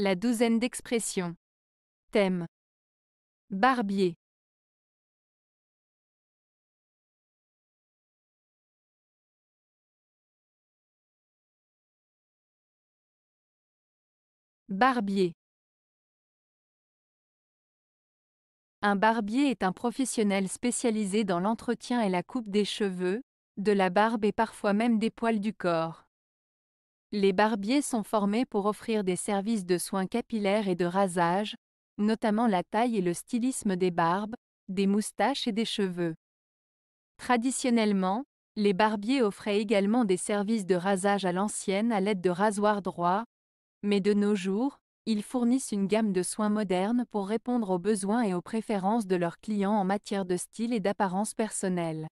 La douzaine d'expressions. Thème. Barbier. Barbier. Un barbier est un professionnel spécialisé dans l'entretien et la coupe des cheveux, de la barbe et parfois même des poils du corps. Les barbiers sont formés pour offrir des services de soins capillaires et de rasage, notamment la taille et le stylisme des barbes, des moustaches et des cheveux. Traditionnellement, les barbiers offraient également des services de rasage à l'ancienne à l'aide de rasoirs droits, mais de nos jours, ils fournissent une gamme de soins modernes pour répondre aux besoins et aux préférences de leurs clients en matière de style et d'apparence personnelle.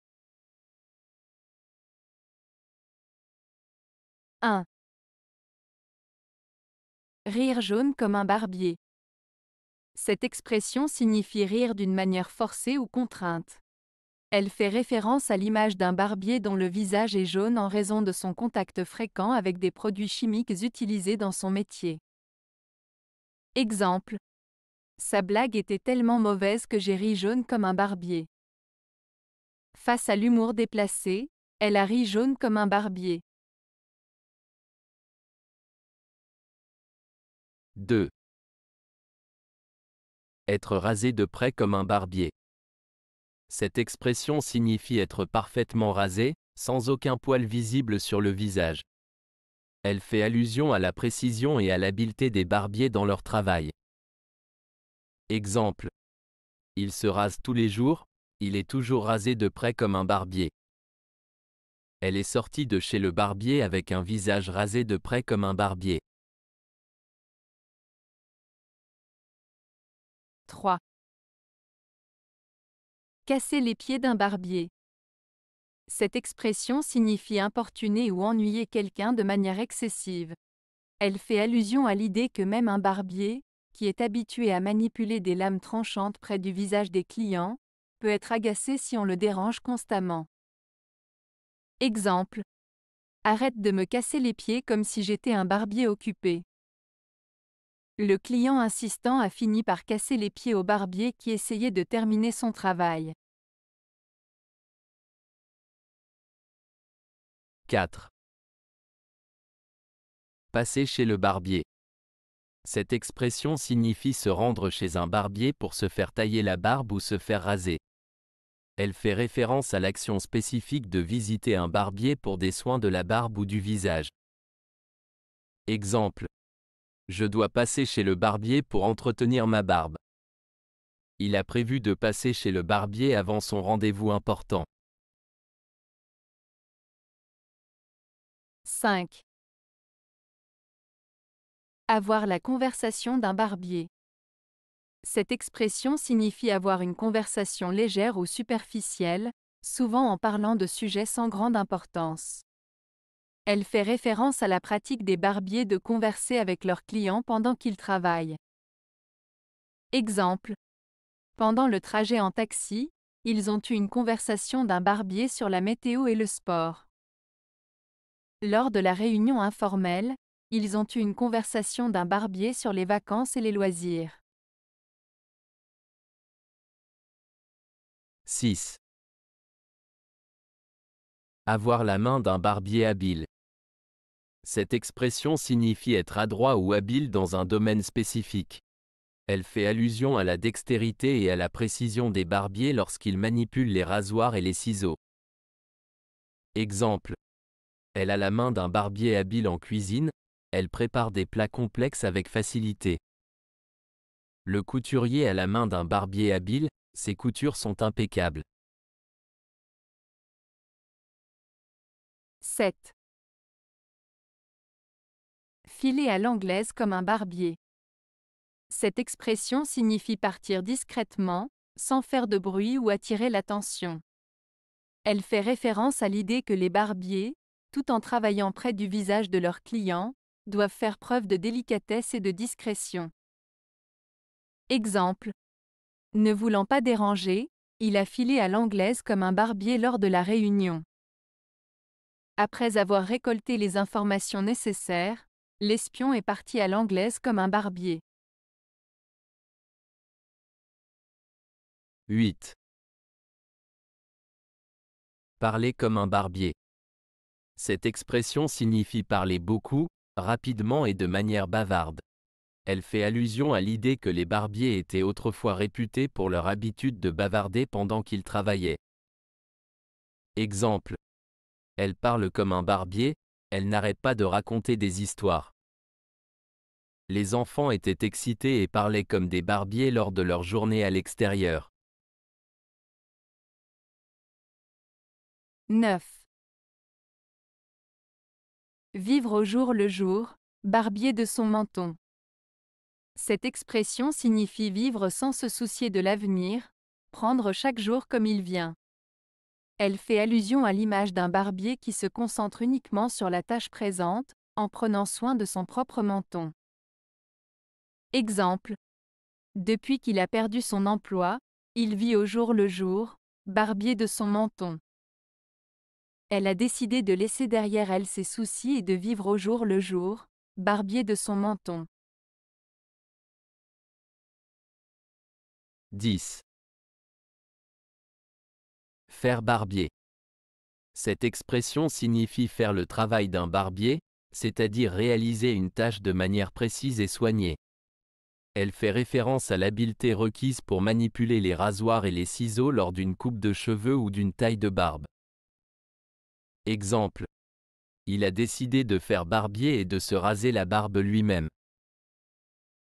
1. Rire jaune comme un barbier. Cette expression signifie rire d'une manière forcée ou contrainte. Elle fait référence à l'image d'un barbier dont le visage est jaune en raison de son contact fréquent avec des produits chimiques utilisés dans son métier. Exemple. Sa blague était tellement mauvaise que j'ai ri jaune comme un barbier. Face à l'humour déplacé, elle a ri jaune comme un barbier. 2. Être rasé de près comme un barbier. Cette expression signifie être parfaitement rasé, sans aucun poil visible sur le visage. Elle fait allusion à la précision et à l'habileté des barbiers dans leur travail. Exemple. Il se rase tous les jours, il est toujours rasé de près comme un barbier. Elle est sortie de chez le barbier avec un visage rasé de près comme un barbier. 3. Casser les pieds d'un barbier. Cette expression signifie importuner ou ennuyer quelqu'un de manière excessive. Elle fait allusion à l'idée que même un barbier, qui est habitué à manipuler des lames tranchantes près du visage des clients, peut être agacé si on le dérange constamment. Exemple. Arrête de me casser les pieds comme si j'étais un barbier occupé. Le client insistant a fini par casser les pieds au barbier qui essayait de terminer son travail. 4. Passer chez le barbier. Cette expression signifie se rendre chez un barbier pour se faire tailler la barbe ou se faire raser. Elle fait référence à l'action spécifique de visiter un barbier pour des soins de la barbe ou du visage. Exemple je dois passer chez le barbier pour entretenir ma barbe. Il a prévu de passer chez le barbier avant son rendez-vous important. 5. Avoir la conversation d'un barbier. Cette expression signifie avoir une conversation légère ou superficielle, souvent en parlant de sujets sans grande importance. Elle fait référence à la pratique des barbiers de converser avec leurs clients pendant qu'ils travaillent. Exemple. Pendant le trajet en taxi, ils ont eu une conversation d'un barbier sur la météo et le sport. Lors de la réunion informelle, ils ont eu une conversation d'un barbier sur les vacances et les loisirs. 6. Avoir la main d'un barbier habile. Cette expression signifie être adroit ou habile dans un domaine spécifique. Elle fait allusion à la dextérité et à la précision des barbiers lorsqu'ils manipulent les rasoirs et les ciseaux. Exemple. Elle a la main d'un barbier habile en cuisine, elle prépare des plats complexes avec facilité. Le couturier a la main d'un barbier habile, ses coutures sont impeccables. 7 filer à l'anglaise comme un barbier. Cette expression signifie partir discrètement, sans faire de bruit ou attirer l'attention. Elle fait référence à l'idée que les barbiers, tout en travaillant près du visage de leurs clients, doivent faire preuve de délicatesse et de discrétion. Exemple. Ne voulant pas déranger, il a filé à l'anglaise comme un barbier lors de la réunion. Après avoir récolté les informations nécessaires, L'espion est parti à l'anglaise comme un barbier. 8. Parler comme un barbier. Cette expression signifie parler beaucoup, rapidement et de manière bavarde. Elle fait allusion à l'idée que les barbiers étaient autrefois réputés pour leur habitude de bavarder pendant qu'ils travaillaient. Exemple. Elle parle comme un barbier, elle n'arrête pas de raconter des histoires. Les enfants étaient excités et parlaient comme des barbiers lors de leur journée à l'extérieur. 9. Vivre au jour le jour, barbier de son menton. Cette expression signifie vivre sans se soucier de l'avenir, prendre chaque jour comme il vient. Elle fait allusion à l'image d'un barbier qui se concentre uniquement sur la tâche présente, en prenant soin de son propre menton. Exemple. Depuis qu'il a perdu son emploi, il vit au jour le jour, barbier de son menton. Elle a décidé de laisser derrière elle ses soucis et de vivre au jour le jour, barbier de son menton. 10 faire barbier. Cette expression signifie faire le travail d'un barbier, c'est-à-dire réaliser une tâche de manière précise et soignée. Elle fait référence à l'habileté requise pour manipuler les rasoirs et les ciseaux lors d'une coupe de cheveux ou d'une taille de barbe. Exemple. Il a décidé de faire barbier et de se raser la barbe lui-même.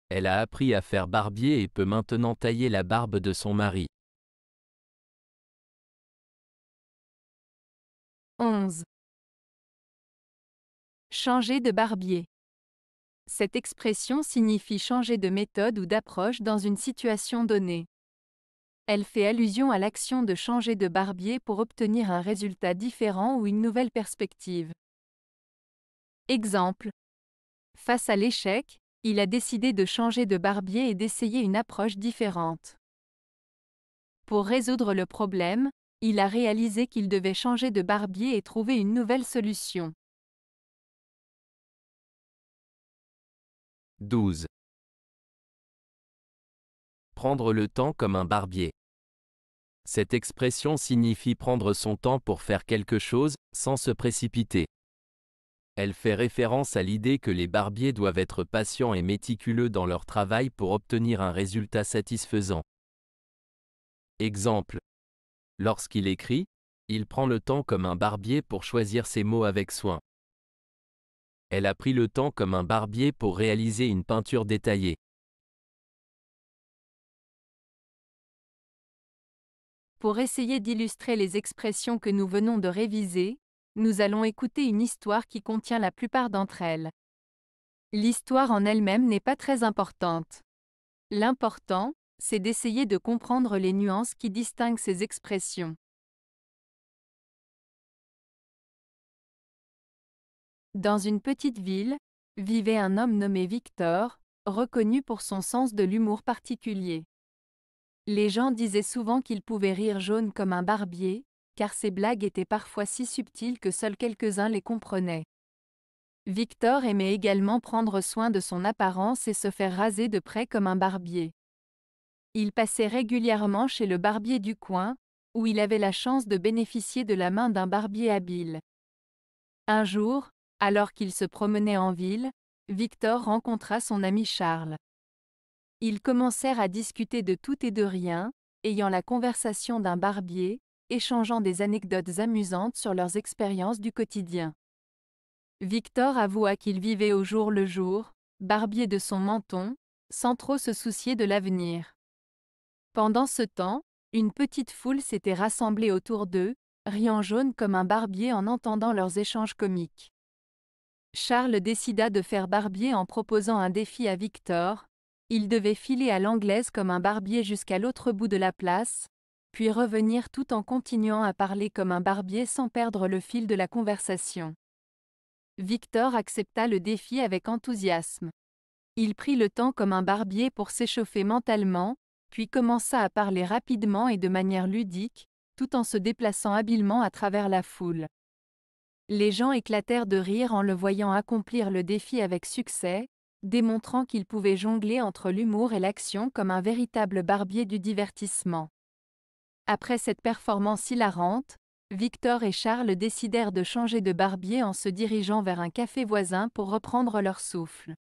Elle a appris à faire barbier et peut maintenant tailler la barbe de son mari. 11. Changer de barbier. Cette expression signifie changer de méthode ou d'approche dans une situation donnée. Elle fait allusion à l'action de changer de barbier pour obtenir un résultat différent ou une nouvelle perspective. Exemple. Face à l'échec, il a décidé de changer de barbier et d'essayer une approche différente. Pour résoudre le problème, il a réalisé qu'il devait changer de barbier et trouver une nouvelle solution. 12. Prendre le temps comme un barbier. Cette expression signifie prendre son temps pour faire quelque chose, sans se précipiter. Elle fait référence à l'idée que les barbiers doivent être patients et méticuleux dans leur travail pour obtenir un résultat satisfaisant. Exemple Lorsqu'il écrit, il prend le temps comme un barbier pour choisir ses mots avec soin. Elle a pris le temps comme un barbier pour réaliser une peinture détaillée. Pour essayer d'illustrer les expressions que nous venons de réviser, nous allons écouter une histoire qui contient la plupart d'entre elles. L'histoire en elle-même n'est pas très importante. L'important, c'est d'essayer de comprendre les nuances qui distinguent ces expressions. Dans une petite ville, vivait un homme nommé Victor, reconnu pour son sens de l'humour particulier. Les gens disaient souvent qu'il pouvait rire jaune comme un barbier, car ses blagues étaient parfois si subtiles que seuls quelques-uns les comprenaient. Victor aimait également prendre soin de son apparence et se faire raser de près comme un barbier. Il passait régulièrement chez le barbier du coin, où il avait la chance de bénéficier de la main d'un barbier habile. Un jour, alors qu'il se promenait en ville, Victor rencontra son ami Charles. Ils commencèrent à discuter de tout et de rien, ayant la conversation d'un barbier, échangeant des anecdotes amusantes sur leurs expériences du quotidien. Victor avoua qu'il vivait au jour le jour, barbier de son menton, sans trop se soucier de l'avenir. Pendant ce temps, une petite foule s'était rassemblée autour d'eux, riant jaune comme un barbier en entendant leurs échanges comiques. Charles décida de faire barbier en proposant un défi à Victor. Il devait filer à l'anglaise comme un barbier jusqu'à l'autre bout de la place, puis revenir tout en continuant à parler comme un barbier sans perdre le fil de la conversation. Victor accepta le défi avec enthousiasme. Il prit le temps comme un barbier pour s'échauffer mentalement, puis commença à parler rapidement et de manière ludique, tout en se déplaçant habilement à travers la foule. Les gens éclatèrent de rire en le voyant accomplir le défi avec succès, démontrant qu'il pouvait jongler entre l'humour et l'action comme un véritable barbier du divertissement. Après cette performance hilarante, Victor et Charles décidèrent de changer de barbier en se dirigeant vers un café voisin pour reprendre leur souffle.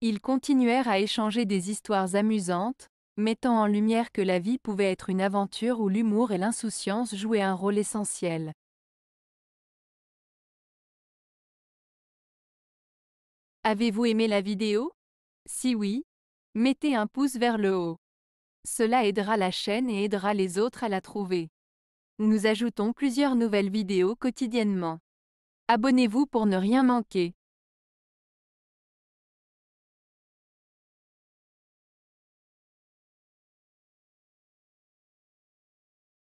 Ils continuèrent à échanger des histoires amusantes, mettant en lumière que la vie pouvait être une aventure où l'humour et l'insouciance jouaient un rôle essentiel. Avez-vous aimé la vidéo Si oui, mettez un pouce vers le haut. Cela aidera la chaîne et aidera les autres à la trouver. Nous ajoutons plusieurs nouvelles vidéos quotidiennement. Abonnez-vous pour ne rien manquer.